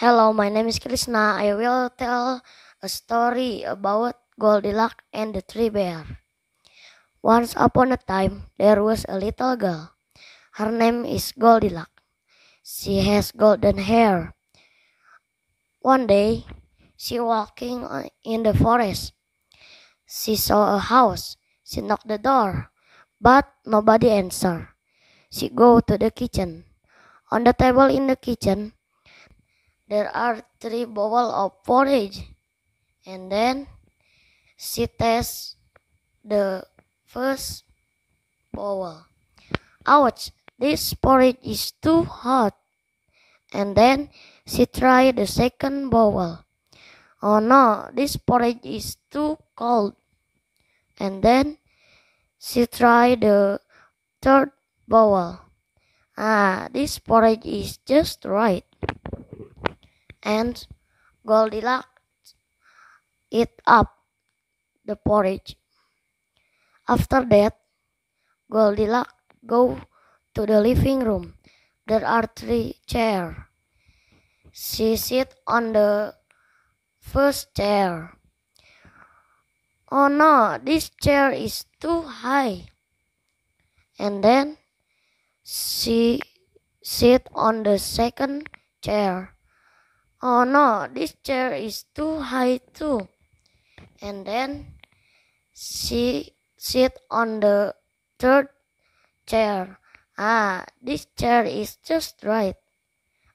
Hello, my name is Krishna. I will tell a story about Goldilocks and the Three Bears. Once upon a time, there was a little girl. Her name is Goldilocks. She has golden hair. One day, she walking in the forest. She saw a house. She knocked the door, but nobody answered. She go to the kitchen. On the table in the kitchen, there are three bowls of porridge. And then she tests the first bowl. Ouch, this porridge is too hot. And then she tried the second bowl. Oh no, this porridge is too cold. And then she tried the third bowl. Ah, this porridge is just right and Goldilocks eat up the porridge. After that, Goldilocks go to the living room. There are three chairs. She sit on the first chair. Oh no, this chair is too high. And then she sit on the second chair. Oh no, this chair is too high too. And then she sit on the third chair. Ah, this chair is just right.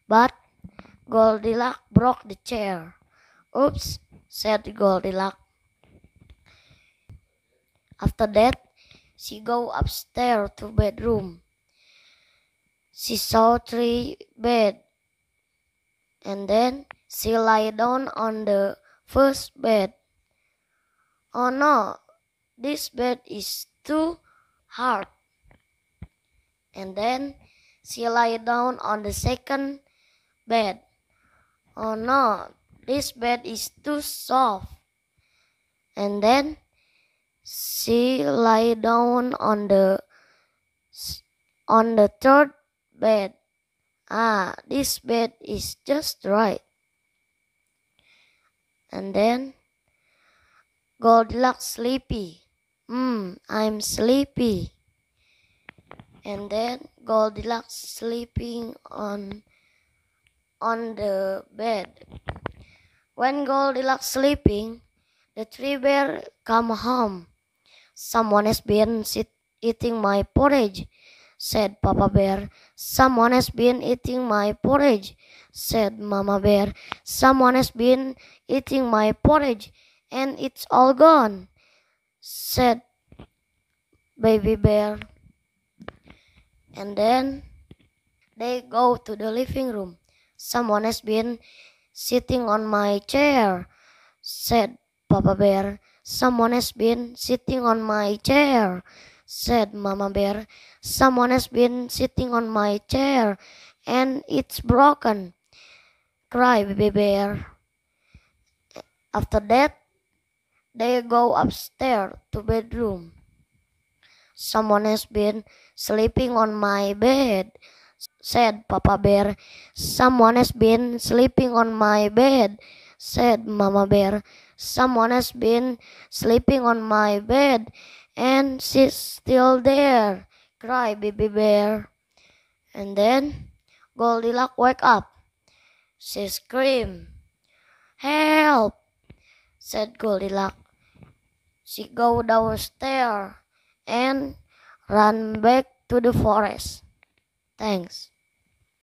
But Goldilocks broke the chair. Oops, said Goldilocks. After that, she go upstairs to bedroom. She saw three bed and then she lay down on the first bed. Oh no, this bed is too hard. And then she lay down on the second bed. Oh no, this bed is too soft. And then she lay down on the on the third bed. Ah, this bed is just right. And then, Goldilocks sleepy. Mmm, I'm sleepy. And then Goldilocks sleeping on on the bed. When Goldilocks sleeping, the three bear come home. Someone has been sit- eating my porridge, said Papa Bear. Someone has been eating my porridge, said Mama Bear. Someone has been eating my porridge, and it's all gone, said Baby Bear. And then they go to the living room. Someone has been sitting on my chair, said Papa Bear. Someone has been sitting on my chair, said Mamma Bear. Someone has been sitting on my chair and it's broken, cried Baby Bear. After that, they go upstairs to bedroom. Someone has been sleeping on my bed, said Papa Bear. Someone has been sleeping on my bed, said Mamma Bear. Someone has been sleeping on my bed, and she's still there, cried Baby Bear. And then Goldilocks woke up. She screamed, Help! said Goldilocks. She go downstairs and run back to the forest. Thanks.